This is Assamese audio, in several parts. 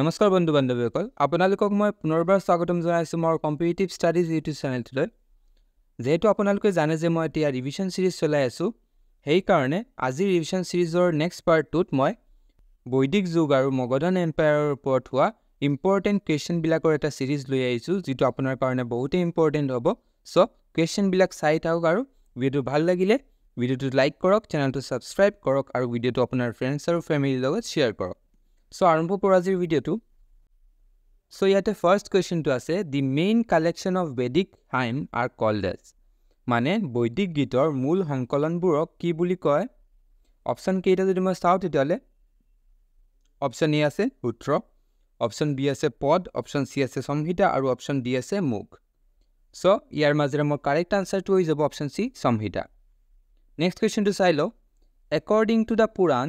নমস্কাৰ বন্ধু বান্ধৱীসকল আপোনালোকক মই পুনৰবাৰ স্বাগতম জনাইছোঁ মোৰ কম্পিটিটিভ ষ্টাডিজ ইউটিউব চেনেলটোলৈ যিহেতু আপোনালোকে জানে যে মই এতিয়া ৰিভিশ্যন ছিৰিজ চলাই আছোঁ সেইকাৰণে আজিৰ ৰিভিশ্যন ছিৰিজৰ নেক্সট পাৰ্টটোত মই বৈদিক যুগ আৰু মগধন এম্পায়াৰৰ ওপৰত হোৱা ইম্পৰ্টেণ্ট কুৱেশ্যনবিলাকৰ এটা ছিৰিজ লৈ আহিছোঁ যিটো আপোনাৰ কাৰণে বহুতেই ইম্পৰ্টেণ্ট হ'ব চ' কুৱেশ্যনবিলাক চাই থাকক আৰু ভিডিঅ'টো ভাল লাগিলে ভিডিঅ'টো লাইক কৰক চেনেলটো ছাবস্ক্ৰাইব কৰক আৰু ভিডিঅ'টো আপোনাৰ ফ্ৰেণ্ডছ আৰু ফেমিলিৰ লগত শ্বেয়াৰ কৰক চ' আৰম্ভ কৰোঁ আজিৰ ভিডিঅ'টো চ' ইয়াতে ফাৰ্ষ্ট কুৱেশ্যনটো আছে the main collection of Vedic hymn are called as মানে বৈদিক গীতৰ মূল সংকলনবোৰক কি বুলি কয় অপশ্যন কেইটা যদি মই চাওঁ তেতিয়াহ'লে অপশ্যন এ আছে সূত্ৰ অপশ্যন বি আছে পদ অপশ্যন চি আছে সংহিতা আৰু অপশ্যন ডি আছে মুগ চ' ইয়াৰ মাজেৰে মই কাৰেক্ট আনচাৰটো হৈ যাব অপশ্যন চি সংহিতা নেক্সট কুৱেশ্যনটো চাই লওঁ according to the Purana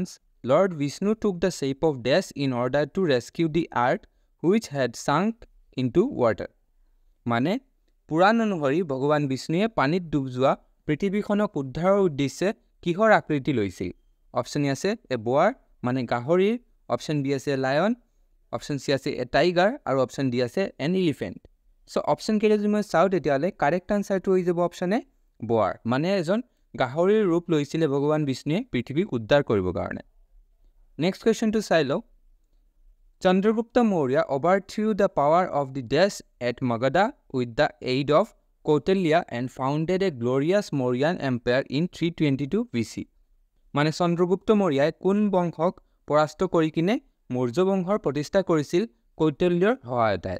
Lord Vishnu took the shape of Das in order to rescue the earth which had sunk into water. মানে পুৰাণ অনুসৰি ভগৱান বিষ্ণুৱে পানীত ডুব যোৱা পৃথিৱীখনক উদ্ধাৰৰ উদ্দেশ্যে কিহৰ আকৃতি লৈছিল অপশ্যন এ আছে এ বোৱাৰ মানে গাহৰিৰ অপশ্যন বি আছে লায়ন অপশ্যন চি আছে এ টাইগাৰ আৰু অপশ্যন ডি আছে এন ইলিফেণ্ট চ' অপশ্যন কেইটা যদি মই চাওঁ তেতিয়াহ'লে কাৰেক্ট আনচাৰটো হৈ যাব অপশ্যন এ বোৱাৰ মানে এজন গাহৰিৰ ৰূপ লৈছিলে ভগৱান বিষ্ণুৱে পৃথিৱীক উদ্ধাৰ কৰিবৰ কাৰণে নেক্সট কুৱেশ্যনটো চাই লওঁ Chandragupta Maurya overthrew the power of the dash at Magadha with the aid of Kautilya and founded a glorious Mauryan empire in three twenty two B C মানে চন্দ্ৰগুপ্ত মৌৰ্যই কোন বংশক পৰাস্ত কৰি কিনে মৌৰ্য বংশৰ প্ৰতিষ্ঠা কৰিছিল কৌতল্যৰ সহায়তাই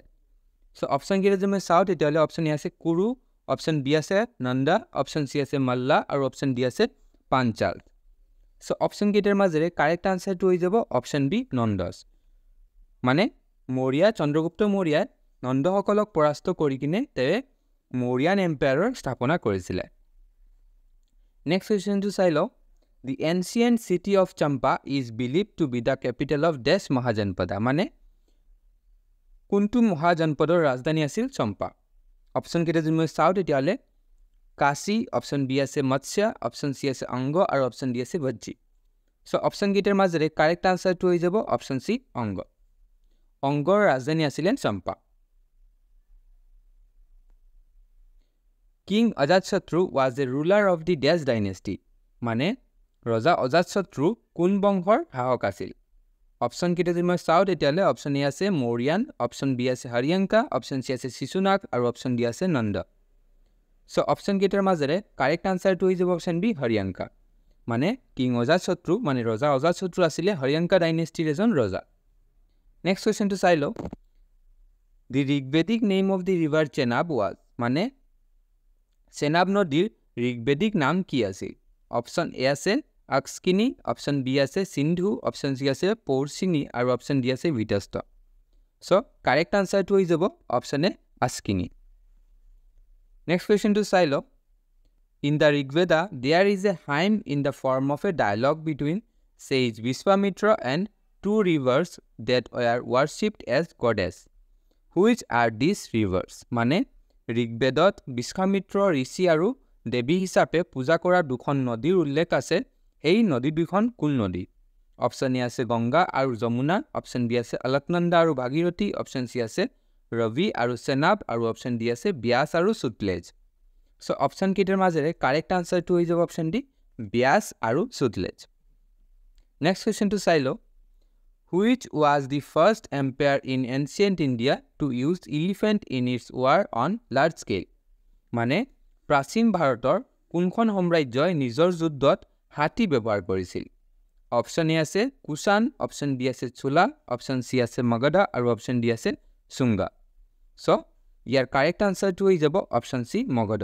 চ' কেইটা যদি মই চাওঁ তেতিয়াহ'লে অপশ্যন এ আছে কুৰু অপশ্যন বি আছে নন্দা অপশ্যন চি আছে মাল্লা আৰু অপশ্যন ডি আছে পাঞ্চাল্ট চ' অপশ্যনকেইটাৰ মাজেৰে কাৰেক্ট আনচাৰটো হৈ যাব অপশ্যন বি নন্দছ মানে মৌৰিয়া চন্দ্ৰগুপ্ত মৌৰিয়াত নন্দসকলক পৰাস্ত কৰি কিনে তেওঁ মৌৰিয়ান এম্পায়াৰৰ স্থাপনা কৰিছিলে নেক্সট কুৱেশ্যনটো চাই লওক the ancient city of Champa is believe to be the capital of dash Mahajanapada মানে কোনটো মহাজনপদৰ ৰাজধানী আছিল চম্পা অপশ্যনকেইটা যদি মই চাওঁ তেতিয়াহ'লে কাশী অপশ্যন বি আছে মৎস্য অপশ্যন চি আছে অংগ আৰু অপশ্যন ডি আছে বজ্জী চ' অপশ্যনকেইটাৰ মাজেৰে কাৰেক্ট আনচাৰটো হৈ যাব অপশ্যন চি অংগ অংগৰ ৰাজধানী আছিলে Champa king Ajatashatru was a ruler of the dash dynasty মানে ৰজা অজাতশত্ৰু কোন বংশৰ শাসক আছিল অপশ্যনকেইটা যদি মই চাওঁ তেতিয়াহ'লে অপশ্যন এ আছে মৌৰিয়ান অপশ্যন বি আছে হৰিয়ংকা অপশ্যন চি আছে শিশুনাগ আৰু অপশ্যন ডি আছে নন্দা চ' অপশ্যনকেইটাৰ মাজেৰে কাৰেক্ট আনচাৰটো হৈ যাব অপশ্যন বি হৰিয়ংকা মানে কিং অজাশত্ৰু মানে ৰজা অজাশত্ৰু আছিলে হৰিয়ংকা ডাইনেষ্টিৰ এজন ৰজা নেক্সট কুৱেশ্যনটো চাই লওক the Rigvedic name of the river Chenab was মানে চেনাব নদীৰ ঋগবেদিক নাম কি আছিল অপশ্যন এ আছে আক্সকিনি অপশ্যন বি আছে সিন্ধু অপশ্যন চি আছে পৌৰচিনি আৰু অপশ্যন ডি আছে ভিতস্থ চ' কাৰেক্ট আনচাৰটো হৈ যাব অপশ্যন এ আস্কিনী নেক্সট কুৱেশ্যনটো চাই লওক in the Rigveda there is a hymn in the form of a dialogue between is Vishvamitra and two rivers that were worshipped as goddesses which are these rivers মানে ঋগবেদত বিশ্বামিত্ৰ ঋষি আৰু দেৱী হিচাপে পূজা কৰা দুখন নদীৰ উল্লেখ আছে এই নদী দুখন কুল নদী অপশ্যন এ আছে গংগা আৰু যমুনা অপশ্যন বি আছে অলকনন্দা আৰু ভাগীৰথী অপশ্যন চি আছে ৰবি আৰু চেনাব আৰু অপশ্যন ডি আছে ব্যাস আৰু চুটলেজ চ' অপশ্যনকেইটাৰ কেইটাৰ মাজেৰে কাৰেক্ট আনচাৰটো হৈ যাব অপশ্যন ডি ব্যাস আৰু চুটলেজ নেক্সট কুৱেশ্যনটো চাই লওঁ which was the first empire in ancient India to use elephant in its war on large scale মানে প্ৰাচীন ভাৰতৰ কোনখন সাম্ৰাজ্যই নিজৰ যুদ্ধত হাতী ব্যৱহাৰ কৰিছিল অপশ্যন এ আছে কুচান অপশ্যন বি আছে চোলা অপশ্যন চি আছে মগধা আৰু অপশ্যন ডি আছে চুংগা চ' ইয়াৰ কাৰেক্ট আনচাৰটো হৈ যাব অপশ্যন চি মগধ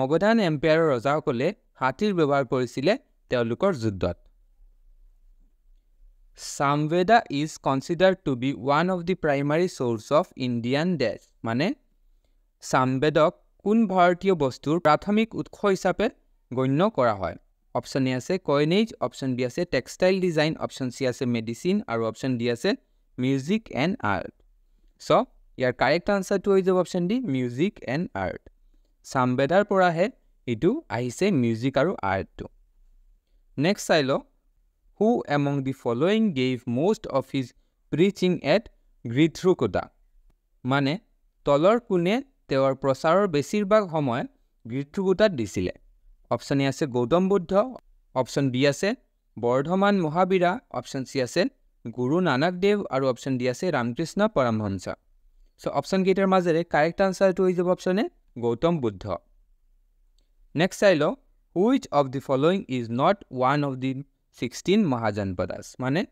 মগধান এম্পেয়াৰৰ ৰজাসকলে হাতীৰ ব্যৱহাৰ কৰিছিলে তেওঁলোকৰ যুদ্ধত Samaveda is considered to be one of the primary source of Indian dash মানে চামভেদক কোন ভাৰতীয় বস্তুৰ প্ৰাথমিক উৎস হিচাপে গণ্য কৰা হয় অপশ্যন এ আছে কইনেজ অপশ্যন বি আছে টেক্সটাইল ডিজাইন অপশ্যন চি আছে মেডিচিন আৰু অপশ্যন ডি আছে মিউজিক এণ্ড আৰ্ট চ' ইয়াৰ কাৰেক্ট আনচাৰটো হৈ যাব option D music and art চাম্বেদাৰ পৰাহে এইটো আহিছে মিউজিক আৰু আৰ্টটো নেক্সট চাই লওক who among the following gave most of his preaching at Gridhrakuta মানে তলৰ কোনে তেওঁৰ প্ৰচাৰৰ বেছিভাগ সময় গ্ৰীথ্ৰুকোটাত দিছিলে অপশ্যন এ আছে গৌতম বুদ্ধ অপশ্যন বি আছে বৰ্ধমান মহাবীৰা অপশ্যন চি আছে গুৰু নানক দেৱ আৰু অপশ্যন ডি আছে ৰামকৃষ্ণ পৰমহংসা চ' অপশ্যনকেইটাৰ মাজেৰে কাৰেক্ট আনচাৰটো হৈ যাব option A Gautam Buddha next চাই লওঁ which of the following is not one of the sixteen Mahajanapadas মানে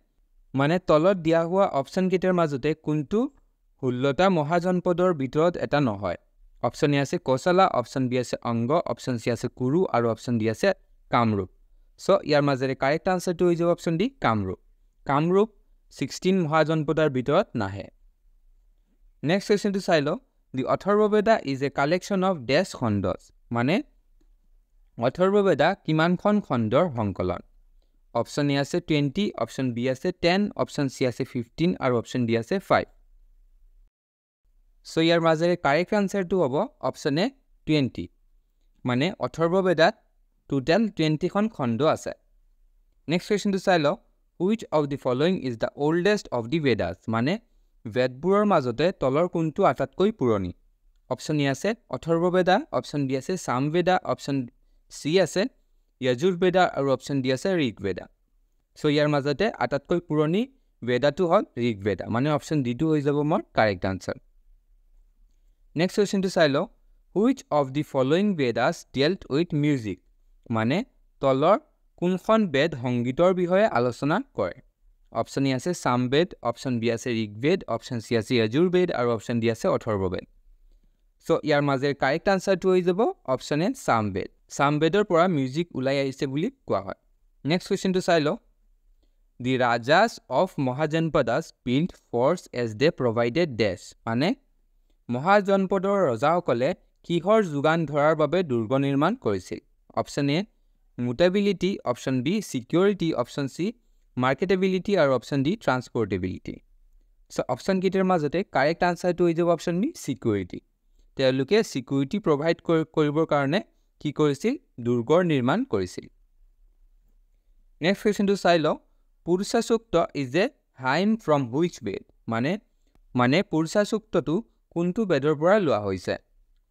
মানে তলত দিয়া হোৱা অপশ্যনকেইটাৰ মাজতে কোনটো ষোল্লটা মহাজনপদৰ ভিতৰত এটা নহয় অপশ্যন এ আছে কৌশলা অপশ্যন বি আছে অংগ অপশ্যন চি আছে কুৰু আৰু অপশ্যন ডি আছে কামৰূপ চ' ইয়াৰ মাজেৰে কাৰেক্ট আনচাৰটো হৈ যাব option D Kamrup Kamrup sixteen মহাজনপদাৰ ভিতৰত নাহে নেক্সট কুৱেশ্যনটো চাই লওঁ the Atharvaveda is a collection of dash kandas মানে অথৰ্ববেদা কিমানখন খণ্ডৰ সংকলন অপশ্যন এ আছে টুৱেণ্টি অপশ্যন বি আছে টেন অপশ্যন চি আছে ফিফটিন আৰু অপশ্যন ডি আছে ফাইভ চ' ইয়াৰ মাজেৰে কাৰেক্ট আনচাৰটো হ'ব অপশ্যন এ টুৱেণ্টি মানে অথৰ্ববেদাত টোটেল টুৱেণ্টিখন খণ্ড আছে নেক্সট কুৱেশ্যনটো চাই লওঁ which of the following is the oldest of the Vedas মানে বেদবোৰৰ মাজতে তলৰ কোনটো আটাইতকৈ পুৰণি অপশ্যন এ আছে অথৰ্ববেদা অপশ্যন বি আছে চামবেদা অপশ্যন চি আছে য়জুৰ্বেদা আৰু অপশ্যন ডি আছে ঋগবেদা চ' ইয়াৰ মাজতে আটাইতকৈ পুৰণি বেদাটো হ'ল ঋগবেদা মানে অপশ্যন ডিটো হৈ যাব মোৰ কাৰেক্ট আনচাৰ নেক্সট কুৱেশ্যনটো চাই লওঁ which of the following Vedas dealt with music মানে তলৰ কোনখন বেদ সংগীতৰ বিষয়ে আলোচনা কৰে অপশ্যন এ আছে চামবেদ অপশ্যন বি আছে ঋগবেদ অপশ্যন চি আছে য়জুৰ্বেদ আৰু অপশ্যন ডি আছে অথৰ্ববেদ চ' ইয়াৰ মাজে কাৰেক্ট আনচাৰটো হৈ যাব অপশ্যন এ চামবেদ চামবেদৰ পৰা মিউজিক ওলাই আহিছে বুলি কোৱা হয় নেক্সট কুৱেশ্যনটো চাই লওঁ the rajas of Mahajanapadas built forts as they provided dash মানে মহাজনপদৰ ৰজাসকলে কিহৰ যোগান ধৰাৰ বাবে দুৰ্গ নিৰ্মাণ কৰিছিল option A mutability option B security option C marketability আৰু option D transportability so' option মাজতে কাৰেক্ট আনচাৰটো হৈ যাব অপশ্যন বি ছিকিউৰিটি তেওঁলোকে ছিকিউৰিটি প্ৰভাইড কৰিবৰ কাৰণে কি কৰিছিল দুৰ্গৰ নিৰ্মাণ কৰিছিল নেক্সট কুৱেশ্যনটো চাই লওঁ Purushasukta is a hymn from which Veda মানে মানে পুৰুষাচুক্তটো কোনটো বেদৰ পৰা লোৱা হৈছে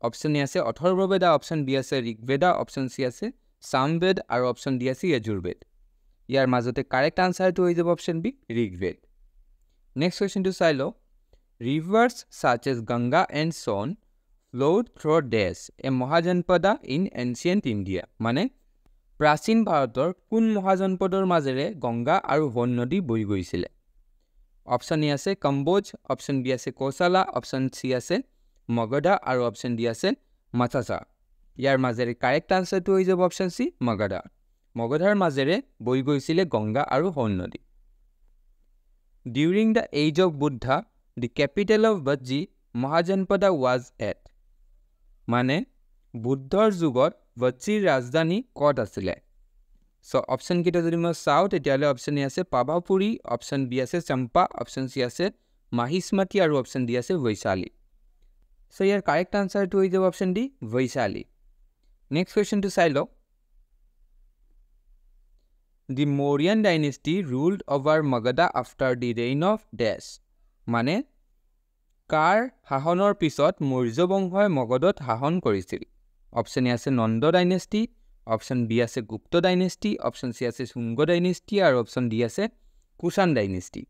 অপশ্যন এ আছে অথৰ্ববেদা অপশ্যন বি আছে ঋগ্বেদা অপশ্যন চি আছে চামবেদ আৰু অপশ্যন ডি আছে য়জুৰ্বেদ ইয়াৰ মাজতে কাৰেক্ট আনচাৰটো হৈ যাব অপশ্যন বি ঋগবেদ নেক্সট কুৱেশ্যনটো চাই লওঁ rivers such as Ganga and Son flowed through' dash a Mahajanapada in ancient India মানে প্ৰাচীন ভাৰতৰ কোন মহাজনপদৰ মাজেৰে গংগা আৰু সোণ নদী বৈ গৈছিলে অপশ্যন এ আছে কম্বোজ অপশ্যন বি আছে কৌশালা অপশ্যন চি আছে মগধা আৰু অপশ্যন ডি আছে মাথাচা ইয়াৰ মাজেৰে কাৰেক্ট আনচাৰটো হৈ যাব অপশ্যন চি মগধা মগধাৰ মাজেৰে বৈ গৈছিলে গংগা আৰু সোণ নদী during the age of Buddha the capital of Vajji Mahajanapada was at মানে বুদ্ধৰ যুগত বজ্জিৰ ৰাজধানী ক'ত আছিলে চ' অপশ্যনকেইটা যদি মই চাওঁ তেতিয়াহ'লে অপশ্যন এ আছে পাবাপুৰী অপশ্যন বি আছে চম্পা অপশ্যন চি আছে মাহিস্মাতি আৰু অপশ্যন ডি আছে বৈশালী চ' ইয়াৰ কাৰেক্ট আনচাৰটো হৈ যাব অপশ্যন ডি বৈশালী নেক্সট কুৱেশ্যনটো চাই লওক the Mauryan dynasty ruled over Magadha after the reign of dash মানে কাৰ শাসনৰ পিছত মৌৰ্য বংশই মগধত শাসন কৰিছিল অপশ্যন এ আছে নন্দ ডাইনেষ্টি অপশ্যন বি আছে গুপ্ত ডাইনেষ্টি অপশ্যন চি আছে শুংগ ডাইনেষ্টি আৰু অপশ্যন ডি আছে কুশান ডাইনেষ্টি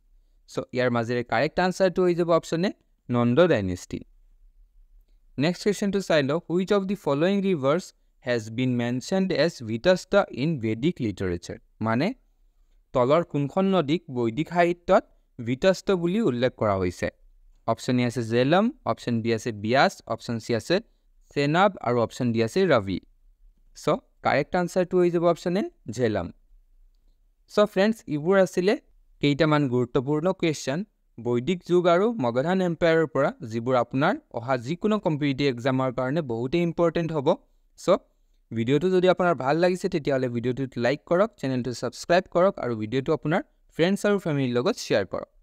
চ' ইয়াৰ মাজেৰে কাৰেক্ট আনচাৰটো হৈ যাব option A Nanda dynasty next কুৱেশ্যনটো চাই লওঁ which of the following rivers has been mentioned as Vitasta in Vedic literature মানে তলৰ কোনখন নদীক বৈদিক সাহিত্যত ভিটাষ্ট বুলি উল্লেখ কৰা হৈছে অপশ্যন এ আছে জেলম অপশ্যন বি আছে ব্যাস অপশ্যন চি আছে চেনাব আৰু অপশ্যন ডি আছে ৰবি চ' কাৰেক্ট আনচাৰটো হৈ যাব অপশ্যন এ ঝেলম চ' ফ্ৰেণ্ডছ এইবোৰ আছিলে কেইটামান গুৰুত্বপূৰ্ণ কুৱেশ্যন বৈদিক যুগ আৰু মগধান এম্পায়াৰৰ পৰা যিবোৰ আপোনাৰ অহা যিকোনো কম্পিটিটিভ এক্সামৰ কাৰণে বহুতেই ইম্পৰ্টেণ্ট হ'ব চ' ভিডিঅ'টো যদি আপোনাৰ ভাল লাগিছে তেতিয়াহ'লে ভিডিঅ'টোত লাইক কৰক চেনেলটো ছাবস্ক্ৰাইব কৰক আৰু ভিডিঅ'টো আপোনাৰ ফ্ৰেণ্ডছ আৰু ফেমিলিৰ লগত শ্বেয়াৰ কৰক